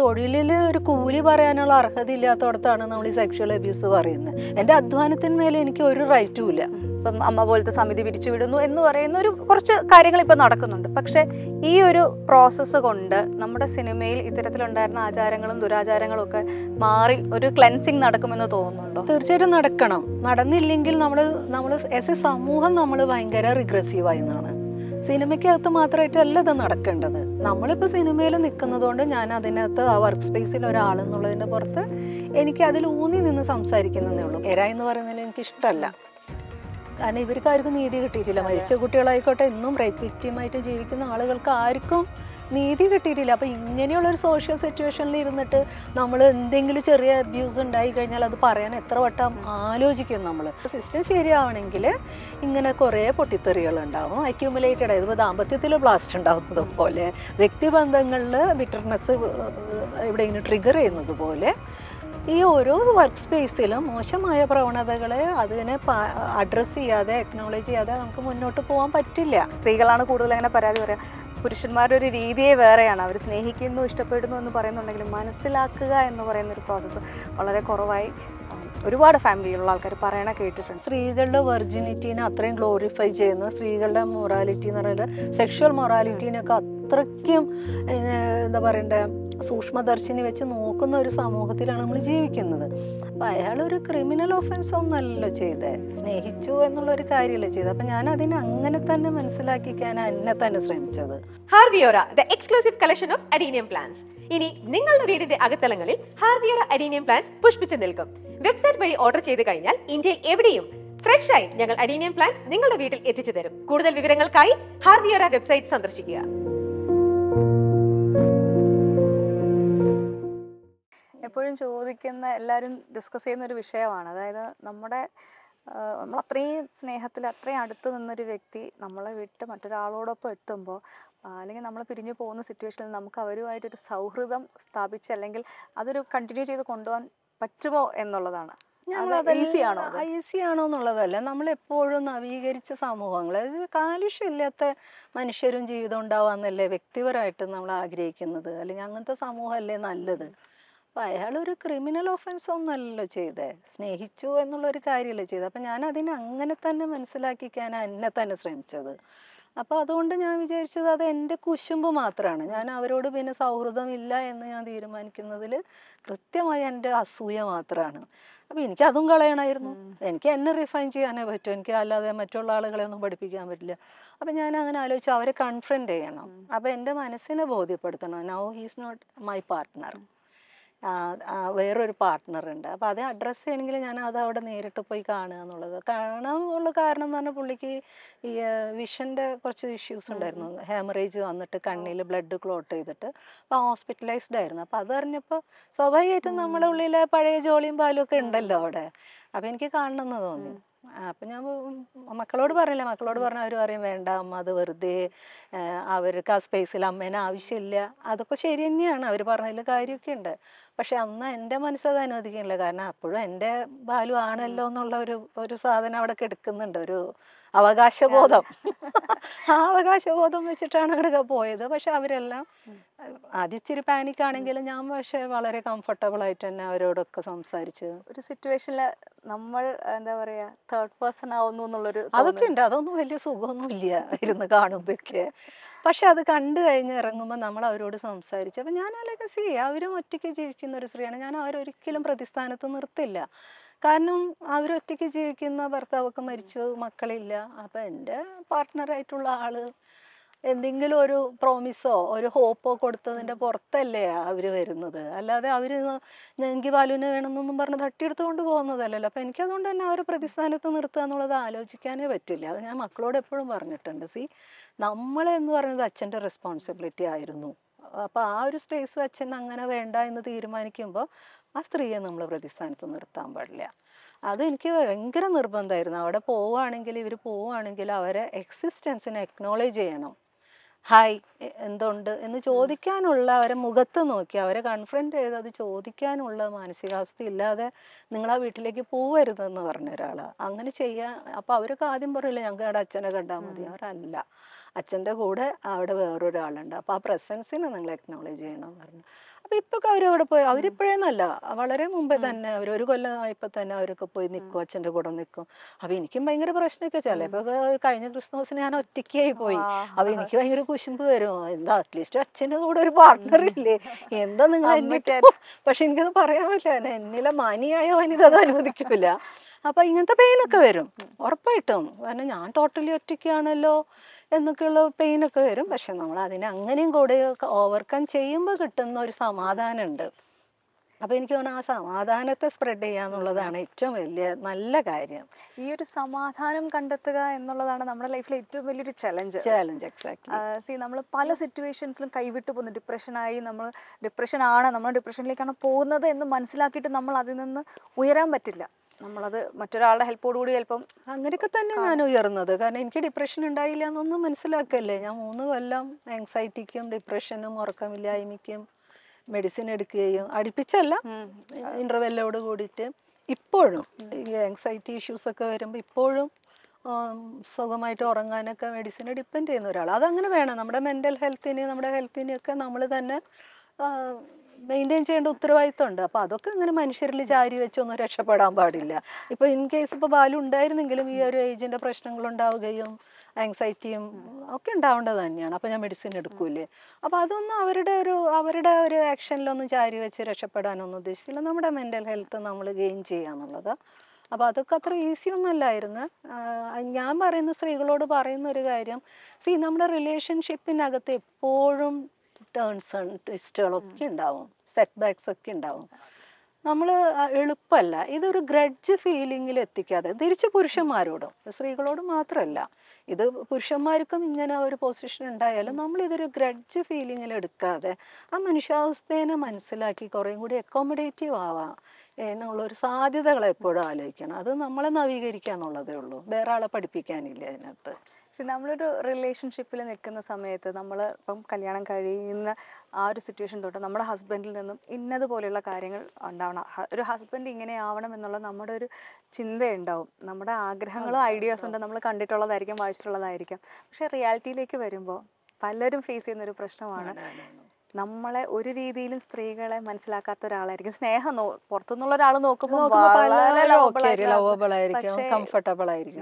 തൊഴിലിൽ ഒരു കൂലി പറയാനുള്ള അർഹത ഇല്ലാത്തടത്താണ് നമ്മൾ ഈ സെക്ഷൽ അബ്യൂസ് പറയുന്നത് എൻ്റെ അധ്വാനത്തിന്മേൽ എനിക്ക് ഒരു റൈറ്റും ഇല്ല ഇപ്പം അമ്മ പോലത്തെ സമിതി പിരിച്ചുവിടുന്നു എന്ന് പറയുന്ന ഒരു കുറച്ച് കാര്യങ്ങൾ ഇപ്പം നടക്കുന്നുണ്ട് പക്ഷേ ഈ ഒരു പ്രോസസ്സ് കൊണ്ട് നമ്മുടെ സിനിമയിൽ ഇത്തരത്തിലുണ്ടായിരുന്ന ആചാരങ്ങളും ദുരാചാരങ്ങളും ഒക്കെ മാറി ഒരു ക്ലെൻസിങ് നടക്കുമെന്ന് തോന്നുന്നുണ്ടോ തീർച്ചയായിട്ടും നടക്കണം നടന്നില്ലെങ്കിൽ നമ്മൾ നമ്മൾ ആസ് എ സമൂഹം നമ്മൾ ഭയങ്കര റിഗ്രസീവായി എന്നാണ് സിനിമയ്ക്കകത്ത് മാത്രമായിട്ട് അല്ല ഇത് നടക്കേണ്ടത് നമ്മളിപ്പോൾ സിനിമയിൽ നിൽക്കുന്നതുകൊണ്ട് ഞാൻ അതിനകത്ത് ആ വർക്ക് സ്പേസിൽ ഒരാളെന്നുള്ളതിൻ്റെ പുറത്ത് എനിക്ക് അതിൽ ഊന്നി നിന്ന് സംസാരിക്കുന്നതേ ഉള്ളൂ എര എന്ന് പറയുന്നതിന് എനിക്ക് ഇഷ്ടമല്ല കാരണം ഇവർക്ക് ആർക്കും നീതി കിട്ടിയിട്ടില്ല മരിച്ച കുട്ടികളായിക്കോട്ടെ ഇന്നും റേപ്പ് വിക്റ്റിമായിട്ട് ജീവിക്കുന്ന ആളുകൾക്ക് ആർക്കും നീതി കിട്ടിയിട്ടില്ല അപ്പോൾ ഇങ്ങനെയുള്ളൊരു സോഷ്യൽ സിറ്റുവേഷനിൽ ഇരുന്നിട്ട് നമ്മൾ എന്തെങ്കിലും ചെറിയ അബ്യൂസ് ഉണ്ടായി കഴിഞ്ഞാൽ അത് പറയാൻ എത്ര വട്ടം ആലോചിക്കും നമ്മൾ സിസ്റ്റം ശരിയാവണമെങ്കിൽ ഇങ്ങനെ കുറേ പൊട്ടിത്തെറികൾ ഉണ്ടാവും അക്യൂമുലേറ്റഡ് ആയത് ഇപ്പോൾ ദാമ്പത്യത്തിൽ ബ്ലാസ്റ്റ് ഉണ്ടാകുന്നത് പോലെ വ്യക്തിബന്ധങ്ങളിൽ ബിറ്റർനെസ് എവിടെയെങ്കിലും ട്രിഗർ ചെയ്യുന്നത് പോലെ ഈ ഓരോ വർക്ക് സ്പേസിലും മോശമായ പ്രവണതകളെ അതിനെ അഡ്രസ്സ് ചെയ്യാതെ അക്നോളജ് ചെയ്യാതെ നമുക്ക് മുന്നോട്ട് പോകാൻ പറ്റില്ല സ്ത്രീകളാണ് കൂടുതൽ അങ്ങനെ പരാതി പറയാം പുരുഷന്മാരുടെ ഒരു രീതിയെ വേറെയാണ് അവർ സ്നേഹിക്കുന്നു ഇഷ്ടപ്പെടുന്നു എന്ന് പറയുന്നുണ്ടെങ്കിലും മനസ്സിലാക്കുക എന്ന് പറയുന്നൊരു പ്രോസസ്സ് വളരെ കുറവായി ഒരുപാട് ഫാമിലിയിലുള്ള ആൾക്കാർ പറയണ കേട്ടിട്ടുണ്ട് സ്ത്രീകളുടെ വെർജിനിറ്റീനെ അത്രയും ഗ്ലോറിഫൈ ചെയ്യുന്ന സ്ത്രീകളുടെ മൊറാലിറ്റി എന്ന് പറയുന്നത് സെക്ഷൽ മൊറാലിറ്റീനൊക്കെ അത്രയ്ക്കും എന്താ പറയണ്ടേ സൂക്ഷ്മദർശിനി വെച്ച് നോക്കുന്ന ഒരു സമൂഹത്തിലാണ് നമ്മൾ ജീവിക്കുന്നത് അപ്പം അയാൾ ഒരു ക്രിമിനൽ ഒഫൻസ് ഒന്നല്ലോ ചെയ്തത് സ്നേഹിച്ചു എന്നുള്ള ഒരു കാര്യമല്ലേ ചെയ്തത് അപ്പം ഞാൻ അതിനെ അങ്ങനെ തന്നെ മനസ്സിലാക്കിക്കാൻ എന്നെ തന്നെ ശ്രമിച്ചത് ഹാർവിയോറ the exclusive collection of adenium plants ഇനി നിങ്ങളുടെ വീടിന്റെ അകത്തലങ്ങളിൽ ഹാർവിയോറ അഡീനിയം പ്ലാന്റ്സ് പുഷ്പിച്ചു നിൽക്കും വെബ്സൈറ്റ് വഴി ഓർഡർ ചെയ്ത് കഴിഞ്ഞാൽ ഇന്ത്യയിൽ എവിടെയും ഫ്രഷ് ആയി ഞങ്ങൾ അഡീനിയം പ്ലാന്റ് നിങ്ങളുടെ വീട്ടിൽ എത്തിച്ചു തരും കൂടുതൽ വിവരങ്ങൾക്കായി ഹാർവിയോറ വെബ്സൈറ്റ് സന്ദർശിക്കുക എപ്പോഴും ചോദിക്കുന്ന എല്ലാവരും ഡിസ്കസ് ചെയ്യുന്ന ഒരു വിഷയമാണ് അതായത് നമ്മുടെ നമ്മൾ അത്രയും സ്നേഹത്തിൽ അത്രയും അടുത്ത് നിന്നൊരു വ്യക്തി നമ്മളെ വിട്ട് മറ്റൊരാളോടൊപ്പം എത്തുമ്പോൾ അല്ലെങ്കിൽ നമ്മൾ പിരിഞ്ഞു പോകുന്ന സിറ്റുവേഷനിൽ നമുക്ക് അവരുമായിട്ടൊരു സൗഹൃദം സ്ഥാപിച്ച് അല്ലെങ്കിൽ അതൊരു കണ്ടിന്യൂ ചെയ്ത് കൊണ്ടുപോകാൻ പറ്റുമോ എന്നുള്ളതാണ് ഈസി ആണോ എന്നുള്ളതല്ല നമ്മൾ എപ്പോഴും നവീകരിച്ച സമൂഹങ്ങൾ അതായത് കാലുഷ്യമില്ലാത്ത മനുഷ്യരും ജീവിതം ഉണ്ടാവാന്നല്ലേ വ്യക്തിപരമായിട്ട് നമ്മൾ ആഗ്രഹിക്കുന്നത് അല്ലെങ്കിൽ അങ്ങനത്തെ സമൂഹമല്ലേ നല്ലത് അപ്പോൾ അയാളൊരു ക്രിമിനൽ ഒഫൻസ് ഒന്നല്ലല്ലോ ചെയ്തേ സ്നേഹിച്ചു എന്നുള്ളൊരു കാര്യമല്ലേ ചെയ്തത് അപ്പം ഞാൻ അതിനെ അങ്ങനെ തന്നെ മനസ്സിലാക്കിക്കാനാണ് എന്നെ തന്നെ ശ്രമിച്ചത് അപ്പോൾ അതുകൊണ്ട് ഞാൻ വിചാരിച്ചത് അത് എൻ്റെ കുശുമ്പ് മാത്രമാണ് ഞാൻ അവരോട് പിന്നെ സൗഹൃദമില്ല എന്ന് ഞാൻ തീരുമാനിക്കുന്നതിൽ കൃത്യമായി എൻ്റെ അസൂയ മാത്രമാണ് അപ്പോൾ എനിക്ക് അതും കളയണമായിരുന്നു എനിക്ക് എന്നെ റിഫൈൻ ചെയ്യാനേ പറ്റും എനിക്ക് അല്ലാതെ മറ്റുള്ള ആളുകളെ ഒന്നും പഠിപ്പിക്കാൻ പറ്റില്ല അപ്പം ഞാൻ അങ്ങനെ ആലോചിച്ചു അവരെ കൺഫ്രണ്ട് ചെയ്യണം അപ്പോൾ എൻ്റെ മനസ്സിനെ ബോധ്യപ്പെടുത്തണം now he's not my partner വേറൊരു പാർട്ട്ണറുണ്ട് അപ്പോൾ അത് അഡ്രസ്സ് ചെയ്യണമെങ്കിൽ ഞാൻ അത് അവിടെ നേരിട്ട് പോയി കാണുക എന്നുള്ളത് കാണാനുള്ള കാരണം എന്ന് പറഞ്ഞാൽ പുള്ളിക്ക് ഈ വിഷൻ്റെ കുറച്ച് ഇഷ്യൂസ് ഉണ്ടായിരുന്നു ഹാമറേജ് വന്നിട്ട് കണ്ണിൽ ബ്ലഡ് ക്ലോട്ട് ചെയ്തിട്ട് അപ്പോൾ ഹോസ്പിറ്റലൈസ്ഡ് ആയിരുന്നു അപ്പോൾ അതറിഞ്ഞപ്പോൾ സ്വാഭാവികമായിട്ടും നമ്മുടെ ഉള്ളിലെ പഴയ ജോളിയും പാലും ഒക്കെ ഉണ്ടല്ലോ അവിടെ അപ്പോൾ എനിക്ക് കാണണമെന്ന് തോന്നി അപ്പം ഞാൻ മക്കളോട് പറഞ്ഞില്ല മക്കളോട് പറഞ്ഞാൽ അവർ പറയും വേണ്ട അമ്മ അത് വെറുതെ അവർക്ക് ആ സ്പേസിൽ അമ്മേനെ ആവശ്യമില്ല അതൊക്കെ ശരി തന്നെയാണ് അവർ പറഞ്ഞതിൽ കാര്യമൊക്കെ ഉണ്ട് പക്ഷെ അന്ന് എൻ്റെ മനസ്സത് അനുവദിക്കുന്നില്ല കാരണം അപ്പോഴും എൻ്റെ ബാലു ആണല്ലോ എന്നുള്ള ഒരു ഒരു സാധനം അവിടെ കിടക്കുന്നുണ്ട് ഒരു അവകാശബോധം ആ അവകാശബോധം വെച്ചിട്ടാണ് അവിടെ പോയത് പക്ഷെ അവരെല്ലാം ആദ്യച്ചിരി പാനിക് ആണെങ്കിലും ഞാൻ പക്ഷെ വളരെ കംഫർട്ടബിൾ ആയിട്ട് തന്നെ അവരോടൊക്കെ സംസാരിച്ച് ഒരു സിറ്റുവേഷനിൽ നമ്മൾ എന്താ പറയാ തേർഡ് പേഴ്സൺ ആവുന്നു എന്നുള്ളൊരു അതൊക്കെ ഉണ്ട് അതൊന്നും വലിയ സുഖമൊന്നും ഇല്ല ഇരുന്ന് കാണുമ്പോഴൊക്കെ പക്ഷെ അത് കണ്ടു കഴിഞ്ഞ് ഇറങ്ങുമ്പോൾ നമ്മൾ അവരോട് സംസാരിച്ചു അപ്പൊ ഞാൻ അല്ലെങ്കിൽ സി അവരും ഒറ്റയ്ക്ക് ജീവിക്കുന്ന ഒരു സ്ത്രീയാണ് ഞാൻ അവരൊരിക്കലും പ്രതിസ്ഥാനത്ത് നിർത്തില്ല കാരണം അവരൊറ്റയ്ക്ക് ജീവിക്കുന്ന ഭർത്താവൊക്കെ മരിച്ചു മക്കളില്ല അപ്പോൾ എൻ്റെ പാർട്ട്ണറായിട്ടുള്ള ആള് എന്തെങ്കിലും ഒരു പ്രോമിസോ ഒരു ഹോപ്പോ കൊടുത്തതിൻ്റെ പുറത്തല്ലേ അവർ വരുന്നത് അല്ലാതെ അവർ എനിക്ക് ബാലുവിനെ വേണമെന്നൊന്നും പറഞ്ഞ് തട്ടിയെടുത്തുകൊണ്ട് പോകുന്നതല്ലല്ലോ അപ്പം എനിക്കതുകൊണ്ട് തന്നെ അവരെ പ്രതിസ്ഥാനത്ത് നിർത്തുക എന്നുള്ളത് ആലോചിക്കാനേ പറ്റില്ല അത് ഞാൻ മക്കളോട് എപ്പോഴും പറഞ്ഞിട്ടുണ്ട് സി നമ്മളെന്ന് പറയുന്നത് അച്ഛൻ്റെ റെസ്പോൺസിബിലിറ്റി ആയിരുന്നു അപ്പോൾ ആ ഒരു സ്പേസ് അച്ഛൻ അങ്ങനെ വേണ്ട എന്ന് തീരുമാനിക്കുമ്പോൾ ആ സ്ത്രീയെ നമ്മൾ പ്രതിസ്ഥാനത്ത് നിർത്താൻ പാടില്ല അത് എനിക്ക് ഭയങ്കര നിർബന്ധമായിരുന്നു അവിടെ പോവുകയാണെങ്കിൽ ഇവർ പോവുകയാണെങ്കിൽ അവരെ എക്സിസ്റ്റൻസിനെ എക്നോളേജ് ചെയ്യണം ഹായ് എന്തുണ്ട് എന്ന് ചോദിക്കാനുള്ള അവരെ മുഖത്ത് നോക്കി അവരെ കൺഫ്രണ്ട് ചെയ്ത് അത് ചോദിക്കാനുള്ള മാനസികാവസ്ഥ ഇല്ലാതെ നിങ്ങൾ ആ വീട്ടിലേക്ക് പോവരുതെന്ന് പറഞ്ഞ ഒരാൾ അങ്ങനെ ചെയ്യാൻ അപ്പം അവരൊക്കെ ആദ്യം പറയില്ല ഞങ്ങൾക്ക് അവിടെ അച്ഛനെ കണ്ടാൽ മതി അവരല്ല അച്ഛൻ്റെ കൂടെ അവിടെ വേറൊരാളുണ്ട് അപ്പോൾ ആ പ്രസൻസിനെ നിങ്ങൾ അക്നോളജ് ചെയ്യണം എന്ന് പറഞ്ഞു ഇപ്പൊ അവരവിടെ പോയി അവരിപ്പോഴേന്നല്ല വളരെ മുമ്പേ തന്നെ അവർ ഒരു കൊല്ലം ഇപ്പൊ തന്നെ അവരൊക്കെ പോയി നിൽക്കും അച്ഛന്റെ കൂടെ നിൽക്കും അപ്പൊ എനിക്കും ഭയങ്കര പ്രശ്നമൊക്കെ ചിലപ്പോ കഴിഞ്ഞ ക്രിസ്മസിന് ഞാൻ ഒറ്റയ്ക്കായി പോയി അപ്പൊ എനിക്ക് ഭയങ്കര കുശുമ്പ് വരും എന്താ അറ്റ്ലീസ്റ്റ് അച്ഛന്റെ കൂടെ ഒരു പാർട്ണർ ഇല്ലേ എന്താ നിങ്ങൾ എന്നിട്ട് പക്ഷെ എനിക്കത് പറയാൻ പറ്റില്ല എന്നിലെ മാനിയായ വനിത അത് അനുവദിക്കൂല അപ്പൊ ഇങ്ങനത്തെ പെയിനൊക്കെ വരും ഉറപ്പായിട്ടും കാരണം ഞാൻ ടോട്ടലി ഒറ്റയ്ക്കാണല്ലോ എന്നൊക്കെയുള്ള പെയിനൊക്കെ വരും പക്ഷെ നമ്മൾ അതിനെ അങ്ങനെയും കൂടെ ഓവർകം ചെയ്യുമ്പോൾ കിട്ടുന്ന ഒരു സമാധാനമുണ്ട് അപ്പോൾ എനിക്ക് തോന്നുന്നു ആ സമാധാനത്തെ സ്പ്രെഡ് ചെയ്യാന്നുള്ളതാണ് ഏറ്റവും വലിയ നല്ല കാര്യം ഈ ഒരു സമാധാനം കണ്ടെത്തുക എന്നുള്ളതാണ് നമ്മുടെ ലൈഫിലെ ഏറ്റവും വലിയൊരു ചലഞ്ച് ചലഞ്ച് എക്സാക്ട് സി നമ്മൾ പല സിറ്റുവേഷൻസിലും കൈവിട്ട് പോകുന്നു ഡിപ്രഷനായി നമ്മൾ ഡിപ്രഷൻ ആണ് നമ്മൾ ഡിപ്രഷനിലേക്കാണ് പോകുന്നത് എന്ന് മനസ്സിലാക്കിയിട്ട് നമ്മൾ അതിൽ നിന്ന് ഉയരാൻ പറ്റില്ല നമ്മളത് മറ്റൊരാളുടെ കൂടി ചിലപ്പം അങ്ങനെയൊക്കെ തന്നെ ഞാൻ ഉയർന്നത് കാരണം എനിക്ക് ഡിപ്രഷൻ ഉണ്ടായില്ല എന്നൊന്നും മനസ്സിലാക്കല്ലേ ഞാൻ മൂന്ന് കൊല്ലം ആങ്സൈറ്റിക്കും ഡിപ്രഷനും ഉറക്കമില്ലായ്മയ്ക്കും മെഡിസിൻ എടുക്കുകയും അടുപ്പിച്ചല്ല ഇന്റർവെല്ലോട് കൂടിയിട്ട് ഇപ്പോഴും ഈ ആങ്സൈറ്റി ഇഷ്യൂസ് ഒക്കെ വരുമ്പോൾ ഇപ്പോഴും സുഖമായിട്ട് ഉറങ്ങാനൊക്കെ മെഡിസിനെ ഡിപ്പെൻഡ് ചെയ്യുന്ന ഒരാൾ അതങ്ങനെ വേണം നമ്മുടെ മെൻ്റൽ ഹെൽത്തിന് നമ്മുടെ ഹെൽത്തിനെയൊക്കെ നമ്മൾ തന്നെ മെയിൻറ്റെയിൻ ചെയ്യേണ്ട ഉത്തരവാദിത്വം ഉണ്ട് അപ്പോൾ അതൊക്കെ ഇങ്ങനെ മനുഷ്യരിൽ ചാരി വെച്ചൊന്നും രക്ഷപ്പെടാൻ പാടില്ല ഇപ്പോൾ ഇൻ കേസ് ഇപ്പോൾ ബാലു ഉണ്ടായിരുന്നെങ്കിലും ഈ ഒരു ഏജിൻ്റെ പ്രശ്നങ്ങൾ ഉണ്ടാവുകയും ആങ്സൈറ്റിയും ഒക്കെ ഉണ്ടാവേണ്ടത് തന്നെയാണ് അപ്പോൾ ഞാൻ മെഡിസിൻ എടുക്കൂലേ അപ്പോൾ അതൊന്നും അവരുടെ ഒരു അവരുടെ ഒരു ആക്ഷനിലൊന്നും ചാരി വെച്ച് രക്ഷപ്പെടാനൊന്നും ഉദ്ദേശിക്കില്ല നമ്മുടെ മെൻ്റൽ ഹെൽത്ത് നമ്മൾ ഗെയിൻ ചെയ്യാന്നുള്ളത് അപ്പോൾ അതൊക്കെ അത്ര ഈസി ഒന്നല്ലായിരുന്നു ഞാൻ പറയുന്ന സ്ത്രീകളോട് പറയുന്ന ഒരു കാര്യം സി നമ്മുടെ റിലേഷൻഷിപ്പിനകത്ത് എപ്പോഴും ടേൺസ് ആൻഡ് ട്വിസ്റ്റുകളൊക്കെ ഉണ്ടാവും സെറ്റ് ബാക്ക്സ് ഒക്കെ ഉണ്ടാവും നമ്മൾ എളുപ്പമല്ല ഇതൊരു ഗ്രഡ്ജ് ഫീലിങ്ങിൽ എത്തിക്കാതെ തിരിച്ച് പുരുഷന്മാരോടും സ്ത്രീകളോട് മാത്രമല്ല ഇത് പുരുഷന്മാർക്കും ഇങ്ങനെ ഒരു പൊസിഷൻ ഉണ്ടായാലും നമ്മൾ ഇതൊരു ഗ്രഡ്ജ് ഫീലിങ്ങിൽ എടുക്കാതെ ആ മനുഷ്യാവസ്ഥേനെ മനസ്സിലാക്കി കുറേ കൂടി അക്കോമഡേറ്റീവ് ആവാം എന്നുള്ളൊരു സാധ്യതകളെപ്പോഴും എപ്പോഴും ആലോചിക്കണം അത് നമ്മളെ നവീകരിക്കുക എന്നുള്ളതേ ഉള്ളൂ വേറെ ആളെ പഠിപ്പിക്കാനില്ല അതിനകത്ത് നമ്മളൊരു റിലേഷൻഷിപ്പിൽ നിൽക്കുന്ന സമയത്ത് നമ്മൾ ഇപ്പം കല്യാണം കഴിയുന്ന ആ ഒരു സിറ്റുവേഷൻ തൊട്ട് നമ്മുടെ ഹസ്ബൻഡിൽ നിന്നും ഇന്നതുപോലെയുള്ള കാര്യങ്ങൾ ഉണ്ടാവണം ഒരു ഹസ്ബൻഡ് ഇങ്ങനെ ആവണം എന്നുള്ള നമ്മുടെ ഒരു ചിന്തയുണ്ടാവും നമ്മുടെ ആഗ്രഹങ്ങളും ഐഡിയാസും ഉണ്ട് നമ്മൾ കണ്ടിട്ടുള്ളതായിരിക്കും വായിച്ചിട്ടുള്ളതായിരിക്കും പക്ഷെ റിയാലിറ്റിയിലേക്ക് വരുമ്പോൾ പലരും ഫേസ് ചെയ്യുന്ന ഒരു പ്രശ്നമാണ് നമ്മളെ ഒരു രീതിയിലും സ്ത്രീകളെ മനസ്സിലാക്കാത്ത ഒരാളായിരിക്കും സ്നേഹം പുറത്തുനിന്നുള്ള ഒരാൾ നോക്കുമ്പോൾ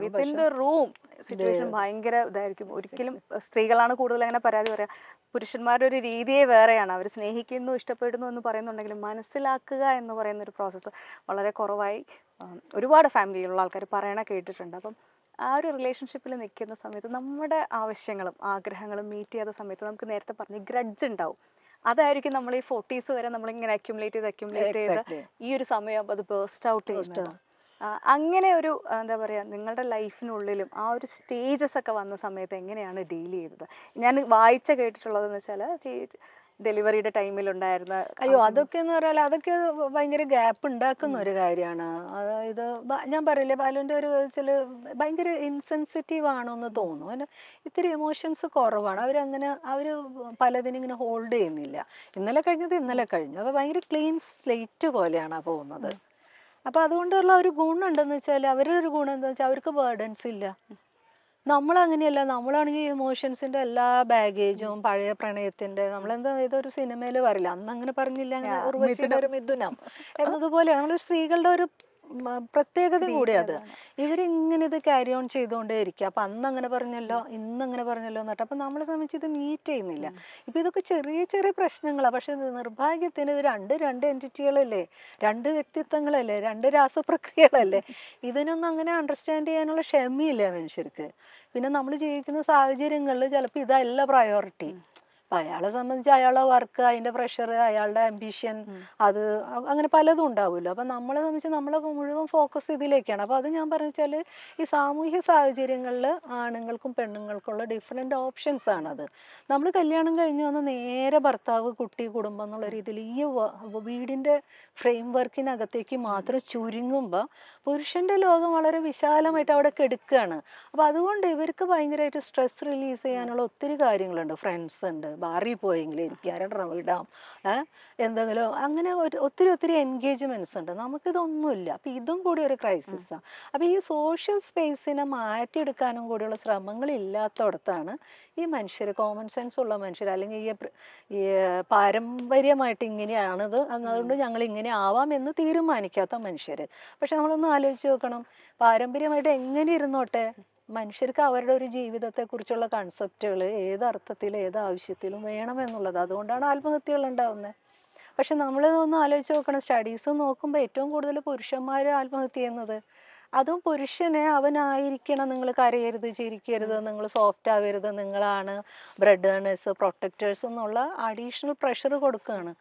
വിത്തിൻ ദ റൂം സിറ്റുവേഷൻ ഭയങ്കര ഇതായിരിക്കും ഒരിക്കലും സ്ത്രീകളാണ് കൂടുതൽ അങ്ങനെ പരാതി പറയാം പുരുഷന്മാരുടെ ഒരു രീതിയെ വേറെയാണ് അവർ സ്നേഹിക്കുന്നു ഇഷ്ടപ്പെടുന്നു എന്ന് പറയുന്നുണ്ടെങ്കിലും മനസ്സിലാക്കുക എന്ന് പറയുന്ന ഒരു പ്രോസസ്സ് വളരെ കുറവായി ഒരുപാട് ഫാമിലിയിലുള്ള ആൾക്കാർ പറയണ കേട്ടിട്ടുണ്ട് അപ്പം ആ ഒരു റിലേഷൻഷിപ്പിൽ നിൽക്കുന്ന സമയത്ത് നമ്മുടെ ആവശ്യങ്ങളും ആഗ്രഹങ്ങളും മീറ്റ് ചെയ്യാത്ത സമയത്ത് നമുക്ക് നേരത്തെ പറഞ്ഞ് ഗ്രഡ്ജ് ഉണ്ടാവും അതായിരിക്കും നമ്മൾ ഈ ഫോർട്ടീസ് വരെ നമ്മളിങ്ങനെ അക്യുമുലേറ്റ് ചെയ്ത് അക്യുമുലേറ്റ് ചെയ്ത് ഈ ഒരു സമയം അത് ബേസ്റ്റ് ഔട്ട് ചെയ്യുന്നത് അങ്ങനെ ഒരു എന്താ പറയുക നിങ്ങളുടെ ലൈഫിനുള്ളിലും ആ ഒരു സ്റ്റേജസ് ഒക്കെ വന്ന സമയത്ത് എങ്ങനെയാണ് ഡീൽ ചെയ്തത് ഞാൻ വായിച്ച കേട്ടിട്ടുള്ളതെന്ന് വെച്ചാൽ ഡെലിവറിയുടെ ടൈമിൽ ഉണ്ടായിരുന്ന അയ്യോ അതൊക്കെ എന്ന് പറഞ്ഞാൽ അതൊക്കെ ഭയങ്കര ഗ്യാപ്പ് ഉണ്ടാക്കുന്ന ഒരു കാര്യമാണ് അതായത് ഞാൻ പറയില്ലേ ബാലുവിൻ്റെ ഒരു ചില ഭയങ്കര ഇൻസെൻസിറ്റീവ് ആണോന്ന് തോന്നും അതിന് ഇത്തിരി ഇമോഷൻസ് കുറവാണ് അവരങ്ങനെ അവർ പലതിനും ഇങ്ങനെ ഹോൾഡ് ചെയ്യുന്നില്ല ഇന്നലെ കഴിഞ്ഞത് ഇന്നലെ കഴിഞ്ഞു അപ്പോൾ ഭയങ്കര ക്ലീൻ സ്ലേറ്റ് പോലെയാണ് പോകുന്നത് അപ്പോൾ അതുകൊണ്ടുള്ള ഒരു ഗുണമുണ്ടെന്ന് വെച്ചാൽ അവരുടെ ഒരു ഗുണം എന്താ വെച്ചാൽ അവർക്ക് ബേർഡൻസ് ഇല്ല നമ്മളങ്ങനെയല്ല നമ്മളാണെങ്കിൽ ഇമോഷൻസിന്റെ എല്ലാ ബാഗേജും പഴയ പ്രണയത്തിന്റെ നമ്മളെന്താ ഇതൊരു സിനിമയിൽ വരില്ല അന്ന് അങ്ങനെ പറഞ്ഞില്ല അങ്ങനെ ഒരു മിഥുനം എന്നതുപോലെയാണ് നമ്മൾ സ്ത്രീകളുടെ ഒരു പ്രത്യേകത കൂടിയത് ഇവരിങ്ങനെ ഇത് ക്യാരി ഓൺ ചെയ്തുകൊണ്ടേ ഇരിക്കുക അപ്പൊ അന്ന് അങ്ങനെ പറഞ്ഞല്ലോ ഇന്ന് അങ്ങനെ പറഞ്ഞല്ലോ എന്നിട്ട് അപ്പൊ നമ്മളെ സംബന്ധിച്ച് ഇത് മീറ്റ് ചെയ്യുന്നില്ല ഇപ്പൊ ഇതൊക്കെ ചെറിയ ചെറിയ പ്രശ്നങ്ങളാ പക്ഷെ നിർഭാഗ്യത്തിന് ഇത് രണ്ട് രണ്ട് എൻറ്റിറ്റികളല്ലേ രണ്ട് വ്യക്തിത്വങ്ങളല്ലേ രണ്ട് രാസപ്രക്രിയകളല്ലേ ഇതിനൊന്നും അങ്ങനെ അണ്ടർസ്റ്റാൻഡ് ചെയ്യാനുള്ള ക്ഷമയില്ല മനുഷ്യർക്ക് പിന്നെ നമ്മൾ ജീവിക്കുന്ന സാഹചര്യങ്ങളിൽ ചിലപ്പോൾ ഇതല്ല പ്രയോറിറ്റി അയാളെ സംബന്ധിച്ച് അയാളെ വർക്ക് അതിന്റെ പ്രഷർ അയാളുടെ അംബിഷൻ അത് അങ്ങനെ പലതും ഉണ്ടാവുമല്ലോ അപ്പൊ നമ്മളെ സംബന്ധിച്ച് നമ്മളെ മുഴുവൻ ഫോക്കസ് ഇതിലേക്കാണ് അപ്പൊ അത് ഞാൻ വെച്ചാല് ഈ സാമൂഹ്യ സാഹചര്യങ്ങളിൽ ആണുങ്ങൾക്കും പെണ്ണുങ്ങൾക്കുള്ള ഡിഫറെന്റ് ഓപ്ഷൻസ് ആണ് അത് നമ്മൾ കല്യാണം കഴിഞ്ഞു വന്ന നേരെ ഭർത്താവ് കുട്ടി കുടുംബം എന്നുള്ള രീതിയിൽ ഈ വീടിന്റെ ഫ്രെയിം വർക്കിനകത്തേക്ക് മാത്രം ചുരുങ്ങുമ്പോൾ പുരുഷന്റെ ലോകം വളരെ വിശാലമായിട്ട് അവിടെ കെടുക്കുകയാണ് അപ്പൊ അതുകൊണ്ട് ഇവർക്ക് ഭയങ്കരമായിട്ട് സ്ട്രെസ് റിലീസ് ചെയ്യാനുള്ള ഒത്തിരി കാര്യങ്ങളുണ്ട് ഫ്രണ്ട്സ് ഉണ്ട് ബാറിൽ പോയെങ്കിൽ എനിക്ക് അരടണം ഇടാം എന്തെങ്കിലും അങ്ങനെ ഒത്തിരി ഒത്തിരി എൻഗേജ്മെന്റ്സ് ഉണ്ട് നമുക്കിതൊന്നുമില്ല അപ്പൊ ഇതും കൂടി ഒരു ക്രൈസിസാണ് അപ്പൊ ഈ സോഷ്യൽ സ്പേസിനെ മാറ്റിയെടുക്കാനും കൂടിയുള്ള ശ്രമങ്ങൾ ഇല്ലാത്തടത്താണ് ഈ മനുഷ്യർ കോമൺ സെൻസ് ഉള്ള മനുഷ്യർ അല്ലെങ്കിൽ ഈ പാരമ്പര്യമായിട്ട് ഇങ്ങനെയാണത് അതുകൊണ്ട് ഞങ്ങൾ ഇങ്ങനെ ആവാം എന്ന് തീരുമാനിക്കാത്ത മനുഷ്യർ പക്ഷെ നമ്മളൊന്ന് ആലോചിച്ച് നോക്കണം പാരമ്പര്യമായിട്ട് എങ്ങനെ ഇരുന്നോട്ടെ മനുഷ്യർക്ക് അവരുടെ ഒരു ജീവിതത്തെക്കുറിച്ചുള്ള കൺസെപ്റ്റുകൾ ഏത് അർത്ഥത്തിൽ ഏത് ആവശ്യത്തിലും വേണമെന്നുള്ളത് അതുകൊണ്ടാണ് ആത്മഹത്യകൾ ഉണ്ടാവുന്നത് പക്ഷെ നമ്മൾ ഒന്ന് ആലോചിച്ച് നോക്കണം സ്റ്റഡീസ് നോക്കുമ്പോൾ ഏറ്റവും കൂടുതൽ പുരുഷന്മാർ ആത്മഹത്യ ചെയ്യുന്നത് അതും പുരുഷനെ അവനായിരിക്കണം നിങ്ങൾ കരയരുത് ചിരിക്കരുത് നിങ്ങൾ സോഫ്റ്റ് ആവരുത് നിങ്ങളാണ് ബ്രെഡ് ഏണേഴ്സ് പ്രൊട്ടക്റ്റേഴ്സ് എന്നുള്ള അഡീഷണൽ പ്രഷർ കൊടുക്കുകയാണ്